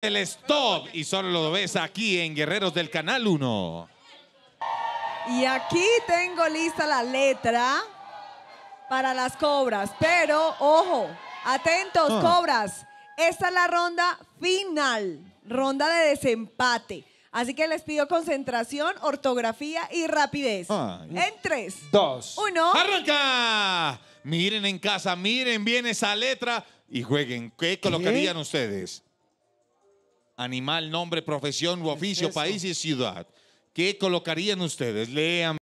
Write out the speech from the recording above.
el stop y solo lo ves aquí en Guerreros del Canal 1. Y aquí tengo lista la letra para las cobras, pero ojo, atentos ah. cobras, esta es la ronda final, ronda de desempate. Así que les pido concentración, ortografía y rapidez. Ah, en tres, dos, uno. ¡Arranca! Miren en casa, miren bien esa letra y jueguen. ¿Qué colocarían ustedes? animal, nombre, profesión u oficio, país y ciudad. ¿Qué colocarían ustedes? Lean